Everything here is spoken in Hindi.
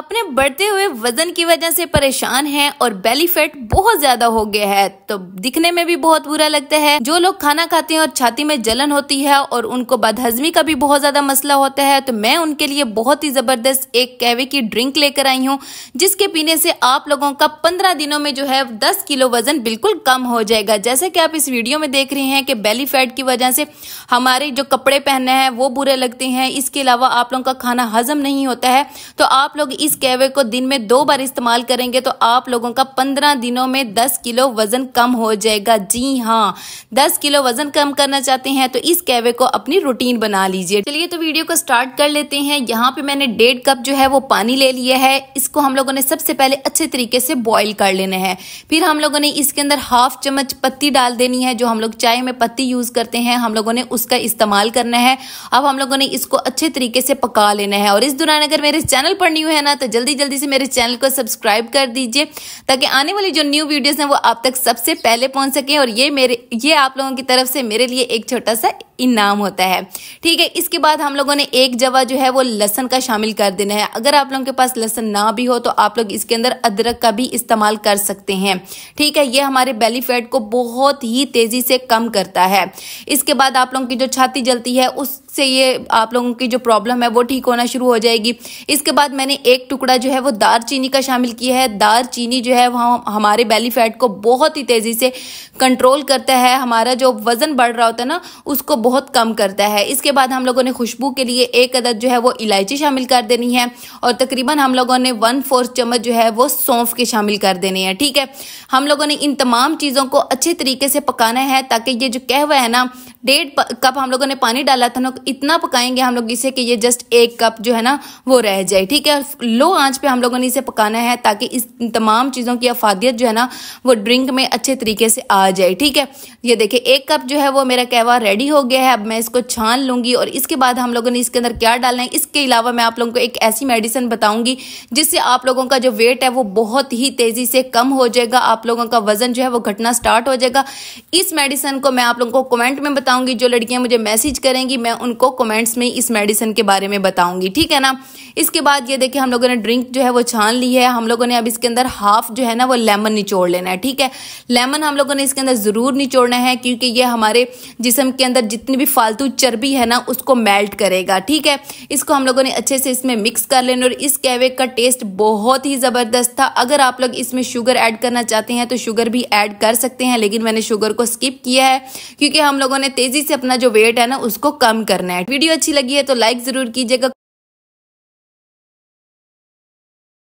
अपने बढ़ते हुए वजन की वजह से परेशान हैं और बेली फैट बहुत ज्यादा हो गया है तो दिखने में भी बहुत बुरा लगता है जो लोग खाना खाते हैं और छाती में जलन होती है और उनको बदहजमी का भी बहुत ज्यादा मसला होता है तो मैं उनके लिए बहुत ही जबरदस्त एक कहवे की ड्रिंक लेकर आई हूँ जिसके पीने से आप लोगों का पंद्रह दिनों में जो है दस किलो वजन बिल्कुल कम हो जाएगा जैसे कि आप इस वीडियो में देख रहे हैं कि बेली फैट की वजह से हमारे जो कपड़े पहने हैं वो बुरे लगते हैं इसके अलावा आप लोगों का खाना हजम नहीं होता है तो आप लोग इस इस कहवे को दिन में दो बार इस्तेमाल करेंगे तो आप लोगों का पंद्रह दिनों में दस किलो वजन कम हो जाएगा जी हाँ दस किलो वजन कम करना चाहते हैं तो इस कहवे को अपनी रूटीन बना लीजिए चलिए तो वीडियो को स्टार्ट कर लेते हैं यहाँ पे मैंने डेढ़ कप जो है वो पानी ले लिया है इसको हम लोगों ने सबसे पहले अच्छे तरीके से बॉइल कर लेना है फिर हम लोगों ने इसके अंदर हाफ चम्मच पत्ती डाल देनी है जो हम लोग चाय में पत्ती यूज करते हैं हम लोगों ने उसका इस्तेमाल करना है अब हम लोगों ने इसको अच्छे तरीके से पका लेना है और इस दौरान अगर मेरे चैनल पर न्यू है ना तो जल्दी जल्दी से मेरे चैनल को सब्सक्राइब कर दीजिए ताकि आने वाली जो न्यू वीडियोस हैं वो आप तक सबसे पहले पहुंच सके और ये मेरे ये आप लोगों की तरफ से मेरे लिए एक छोटा सा इनाम होता है ठीक है इसके बाद हम लोगों ने एक जवा जो है वो लहसन का शामिल कर देना है अगर आप लोगों के पास लहसन ना भी हो तो आप लोग इसके अंदर अदरक का भी इस्तेमाल कर सकते हैं ठीक है ये हमारे बेली फैट को बहुत ही तेज़ी से कम करता है इसके बाद आप लोगों की जो छाती जलती है उस से ये आप लोगों की जो प्रॉब्लम है वो ठीक होना शुरू हो जाएगी इसके बाद मैंने एक टुकड़ा जो है वो दार चीनी का शामिल किया है दार चीनी जो है वह हमारे बेली फैट को बहुत ही तेज़ी से कंट्रोल करता है हमारा जो वज़न बढ़ रहा होता है ना उसको बहुत कम करता है इसके बाद हम लोगों ने खुशबू के लिए एक अदद जो है वो इलायची शामिल कर देनी है और तकरीबन हम लोगों ने वन फोर्थ चम्मच जो है वो सौंफ के शामिल कर देने हैं ठीक है हम लोगों ने इन तमाम चीज़ों को अच्छे तरीके से पकाना है ताकि ये जो कहवा है ना डेढ़ कप हम लोगों ने पानी डाला था ना इतना पकाएंगे हम लोग इसे कि ये जस्ट एक कप जो है ना वो रह जाए ठीक है लो आंच पे हम लोगों ने इसे पकाना है ताकि इस तमाम चीज़ों की अफादियत जो है ना वो ड्रिंक में अच्छे तरीके से आ जाए ठीक है ये देखिए एक कप जो है वो मेरा कहवा रेडी हो गया है अब मैं इसको छान लूँगी और इसके बाद हम लोगों ने इसके अंदर क्या डालना है इसके अलावा मैं आप लोगों को एक ऐसी मेडिसिन बताऊँगी जिससे आप लोगों का जो वेट है वो बहुत ही तेज़ी से कम हो जाएगा आप लोगों का वज़न जो है वो घटना स्टार्ट हो जाएगा इस मेडिसिन को मैं आप लोगों को कमेंट में बता बताऊंगी जो लड़कियां मुझे मैसेज करेंगी मैं उनको कमेंट्स में इस मेडिसिन के बारे में बताऊंगी ठीक है ना इसके बाद ये देखिए हम लोगों ने ड्रिंक जो है वो छान ली है हम लोगों ने अब इसके अंदर हाफ जो है ना वो लेमन निचोड़ लेना है ठीक है लेमन हम लोगों ने इसके अंदर ज़रूर निचोड़ना है क्योंकि ये हमारे जिसम के अंदर जितनी भी फालतू चर्बी है ना उसको मेल्ट करेगा ठीक है इसको हम लोगों ने अच्छे से इसमें मिक्स कर लेना और इस कैवे का टेस्ट बहुत ही ज़बरदस्त था अगर आप लोग इसमें शुगर ऐड करना चाहते हैं तो शुगर भी ऐड कर सकते हैं लेकिन मैंने शुगर को स्किप किया है क्योंकि हम लोगों ने तेजी से अपना जो वेट है ना उसको कम करना है वीडियो अच्छी लगी है तो लाइक जरूर कीजिएगा